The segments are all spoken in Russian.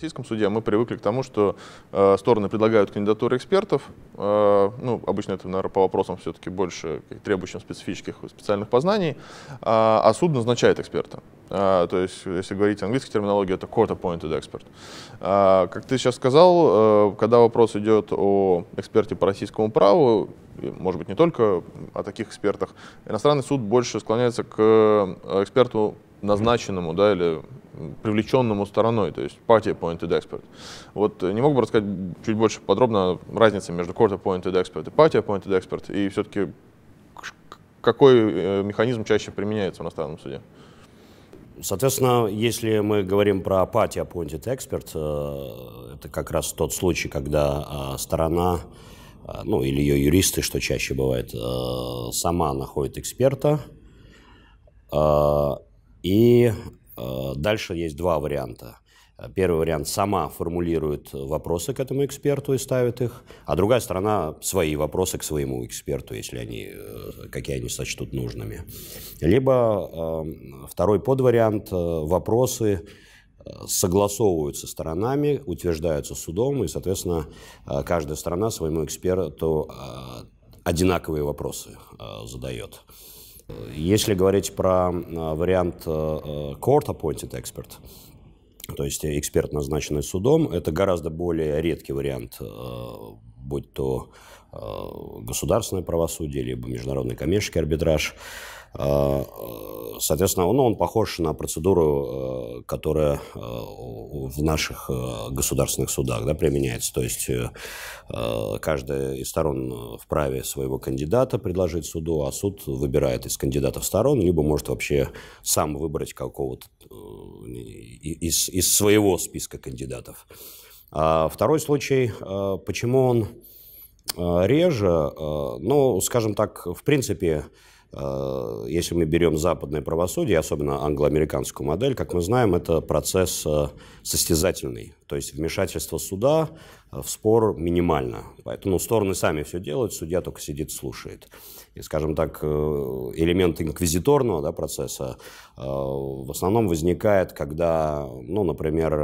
российском суде а мы привыкли к тому, что э, стороны предлагают кандидатуры экспертов. Э, ну, обычно это, наверное, по вопросам все-таки больше требующим специфических специальных познаний. Э, а суд назначает эксперта. Э, то есть, если говорить английской терминологии, это court-appointed expert. Э, как ты сейчас сказал, э, когда вопрос идет о эксперте по российскому праву, может быть, не только о таких экспертах, иностранный суд больше склоняется к э, эксперту назначенному, да, или привлеченному стороной, то есть party appointed expert. Вот э, не мог бы рассказать чуть больше подробно разница между court appointed expert и party appointed expert, и все-таки какой э, механизм чаще применяется в иностранном суде? Соответственно, если мы говорим про party appointed expert, э, это как раз тот случай, когда а, сторона, а, ну или ее юристы, что чаще бывает, сама находит эксперта, а, и э, дальше есть два варианта. Первый вариант сама формулирует вопросы к этому эксперту и ставит их, а другая сторона свои вопросы к своему эксперту, если они, э, какие они сочтут нужными. Либо э, второй подвариант э, – вопросы э, согласовываются сторонами, утверждаются судом, и, соответственно, э, каждая сторона своему эксперту одинаковые вопросы задает. Если говорить про э, вариант э, э, court appointed expert, то есть эксперт, назначенный судом, это гораздо более редкий вариант, будь то государственное правосудие, либо международный коммерческий арбитраж. Э, соответственно, он, ну, он похож на процедуру, э, которая э, в наших государственных судах да, применяется. То есть каждая из сторон вправе своего кандидата предложить суду, а суд выбирает из кандидатов сторон, либо может вообще сам выбрать какого-то из, из своего списка кандидатов. А второй случай, почему он реже, ну, скажем так, в принципе, Э, если мы берем западное правосудие, особенно англоамериканскую модель, как мы знаем, это процесс э, состязательный. То есть вмешательство суда э, в спор минимально. Поэтому стороны сами все делают, судья только сидит, слушает. И, скажем так, элемент инквизиторного да, процесса в основном возникает, когда, ну, например,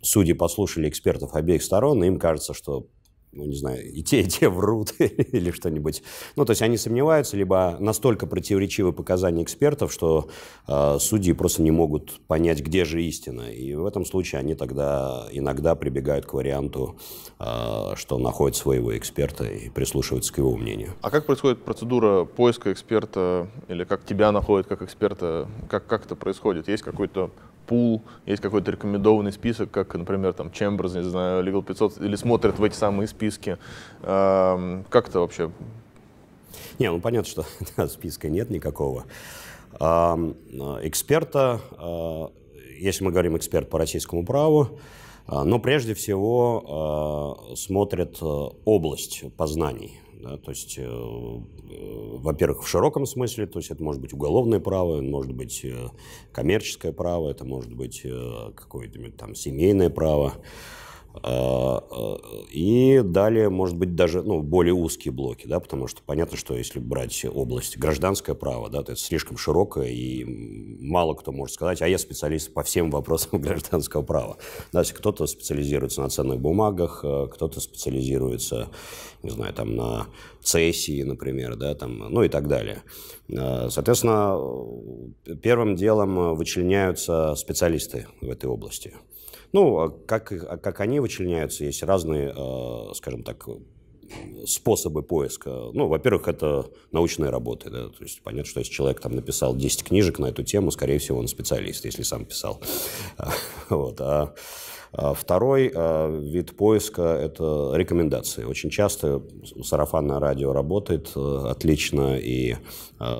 судьи послушали экспертов обеих сторон, и им кажется, что ну, не знаю, и те, и те врут или что-нибудь. Ну, то есть они сомневаются, либо настолько противоречивы показания экспертов, что э, судьи просто не могут понять, где же истина. И в этом случае они тогда иногда прибегают к варианту, э, что находят своего эксперта и прислушиваются к его мнению. А как происходит процедура поиска эксперта или как тебя находят как эксперта? Как, как это происходит? Есть какой-то пул, есть какой-то рекомендованный список, как, например, там Chambers, не знаю, Legal 500, или смотрят в эти самые списки. Эм, как это вообще? Не, ну понятно, что списка нет никакого. Эм, эксперта, э, если мы говорим эксперт по российскому праву, э, но прежде всего э, смотрят область познаний. Да? То есть, э, э, во-первых, в широком смысле, то есть это может быть уголовное право, может быть э, коммерческое право, это может быть э, какое-то там семейное право. Э, э, и далее, может быть, даже ну, более узкие блоки, да, потому что понятно, что если брать область гражданское право, да, то это слишком широкое, и мало кто может сказать, а я специалист по всем вопросам гражданского права. Да, если кто-то специализируется на ценных бумагах, э, кто-то специализируется, не знаю, там, на цессии, например, да, там, ну и так далее. Соответственно, первым делом вычленяются специалисты в этой области – ну, а как, а как они вычленяются, есть разные, э, скажем так, способы поиска. Ну, во-первых, это научные работы. Да? То есть понятно, что если человек там написал 10 книжек на эту тему, скорее всего, он специалист, если сам писал. Вот. А, а второй а, вид поиска – это рекомендации. Очень часто сарафанное радио работает э, отлично, и э,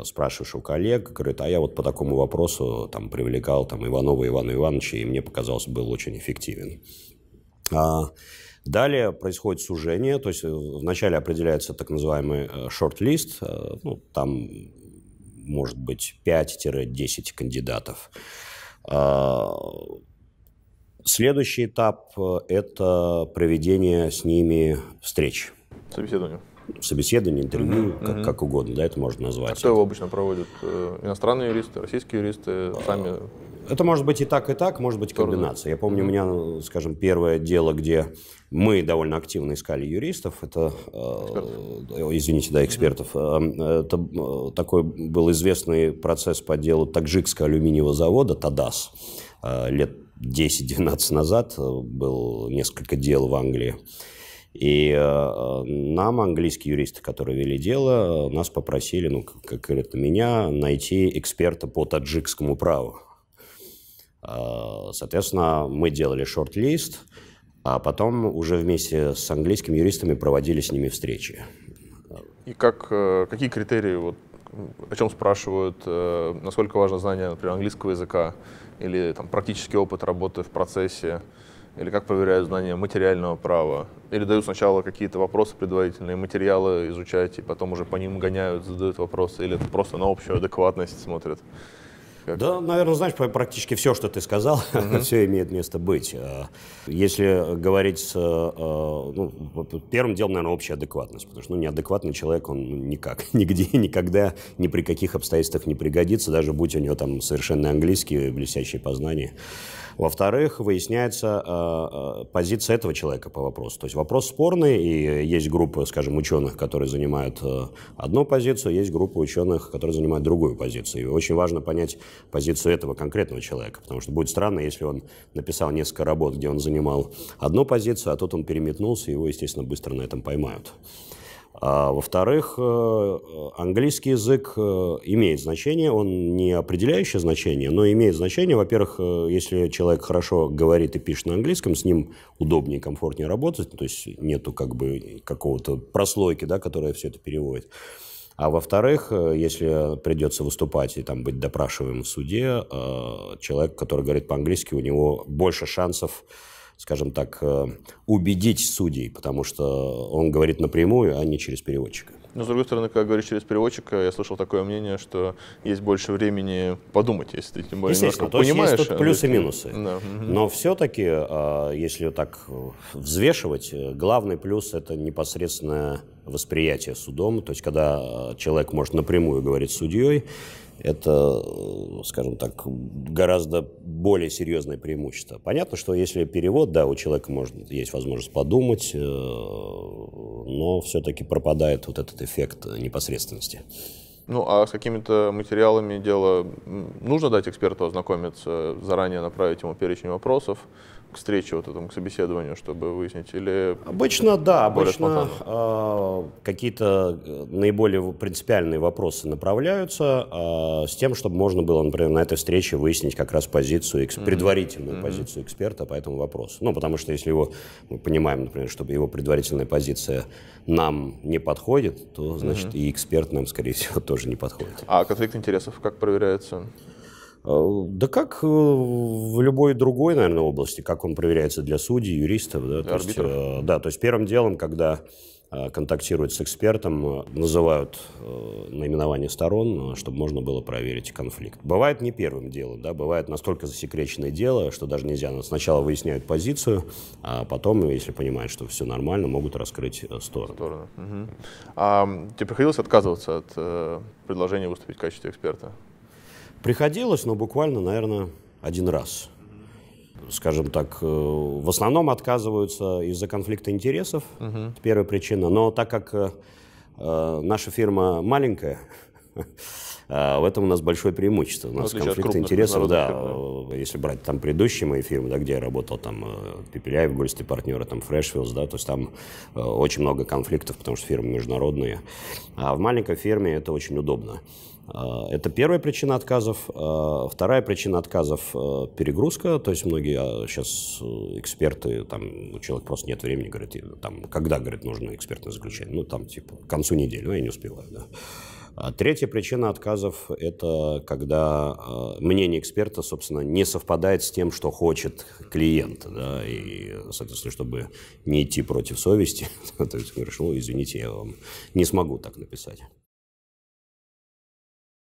спрашиваешь у коллег, говорит, а я вот по такому вопросу там, привлекал там, Иванова Ивана Ивановича, и мне показалось, был очень эффективен. А, Далее происходит сужение, то есть э, вначале определяется так называемый э, шорт-лист, э, ну, там может быть 5-10 кандидатов. А, следующий этап – это проведение с ними встреч. Собеседование. Собеседование, интервью, mm-hmm. Как, как угодно, да, это можно а назвать. А кто его обычно проводит? Иностранные юристы, российские юристы, сами это может быть и так, и так, может быть комбинация. Я помню, у меня, скажем, первое дело, где мы довольно активно искали юристов, это, э, извините, да, экспертов. Эм, это э, такой был известный процесс по делу Таджикского алюминиевого завода «Тадас». Э, лет 10-12 назад э, было несколько дел в Англии. И нам, английские юристы, которые вели дело, нас попросили, ну, как это меня, найти эксперта по таджикскому праву. Э, соответственно, мы делали шорт-лист, а потом уже вместе с английскими юристами проводили с ними встречи. И как, э, какие критерии, вот, о чем спрашивают, э, насколько важно знание, например, английского языка или там, практический опыт работы в процессе, или как проверяют знания материального права, или дают сначала какие-то вопросы предварительные, материалы изучать, и потом уже по ним гоняют, задают вопросы, или это просто на общую адекватность смотрят? Как... Да, наверное, знаешь, практически все, что ты сказал, угу. Uh все имеет место быть. А, если говорить, а, ну, первым делом, наверное, общая адекватность, потому что ну, неадекватный человек, он ну, никак, нигде, никогда, ни при каких обстоятельствах не пригодится, даже будь у него там совершенно английские блестящие познания. Во-вторых, выясняется а, позиция этого человека по вопросу. То есть вопрос спорный, и есть группа, скажем, ученых, которые занимают одну позицию, есть группа ученых, которые занимают другую позицию. И очень важно понять, позицию этого конкретного человека. Потому что будет странно, если он написал несколько работ, где он занимал одну позицию, а тут он переметнулся, его, естественно, быстро на этом поймают. А, во-вторых, э, английский язык э, имеет значение, он не определяющее значение, но имеет значение. Во-первых, э, если человек хорошо говорит и пишет на английском, с ним удобнее, комфортнее работать, то есть нету как бы какого-то прослойки, да, которая все это переводит. А во-вторых, э, если придется выступать и там быть допрашиваем в суде, э, человек, который говорит по-английски, у него больше шансов скажем так, э, убедить судей, потому что он говорит напрямую, а не через переводчика. Но, с другой стороны, как говоришь через переводчика, я слышал такое мнение, что есть больше времени подумать, если ты тем более Естественно, то понимаешь. Есть тут а плюсы и минусы. Да. Но все-таки, а, если так э, взвешивать, э, главный плюс – это непосредственное восприятие судом. То есть, когда э, человек может напрямую говорить с судьей, это, скажем так, гораздо более серьезное преимущество. Понятно, что если перевод, да, у человека может есть возможность подумать, но все-таки пропадает вот этот эффект э, непосредственности. Ну, а с какими-то материалами дело нужно дать эксперту ознакомиться, заранее направить ему перечень вопросов, к встрече, вот этому, к собеседованию, чтобы выяснить? Или обычно, да, обычно а, э, какие-то наиболее принципиальные вопросы направляются э, с тем, чтобы можно было, например, на этой встрече выяснить как раз позицию, экс- mm-hmm. предварительную mm-hmm. позицию эксперта по этому вопросу. Ну, потому что если его, мы понимаем, например, чтобы его предварительная позиция нам не подходит, то, значит, mm-hmm. и эксперт нам, скорее всего, тоже не подходит. А конфликт интересов как проверяется? Э, да как э, в любой другой, наверное, области, как он проверяется для судей, юристов. Да, то есть, э, да, то есть первым делом, когда контактируют с экспертом, называют наименование сторон, чтобы можно было проверить конфликт. Бывает не первым делом, да, бывает настолько засекреченное дело, что даже нельзя. Сначала выясняют позицию, а потом, если понимают, что все нормально, могут раскрыть стороны. стороны. Угу. А тебе приходилось отказываться от предложения выступить в качестве эксперта? Приходилось, но буквально, наверное, один раз. Скажем так, э, в основном отказываются из-за конфликта интересов. Uh -huh. Первая причина. Но так как э, э наша фирма маленькая, э, в этом у нас большое преимущество. У нас конфликт интересов, да, да. Если брать там предыдущие мои фирмы, да, где я работал, там Пепеляев, Гольстый партнеры, там Фрешвиллс, да, то есть там очень много конфликтов, потому что фирмы международные. А в маленькой фирме это очень удобно. Э, это первая причина отказов. Э, вторая причина отказов э, – перегрузка. То есть многие сейчас эксперты, там, у ну, человека просто нет времени, говорит, там, когда, говорит, нужно экспертное заключение? Ну, там, типа, к концу недели, ну, я не успеваю, да. А третья причина отказов – это когда мнение эксперта, собственно, не совпадает с тем, что хочет клиент. Да? И, соответственно, чтобы не идти против совести, то есть говоришь, ну, извините, я вам не смогу так написать.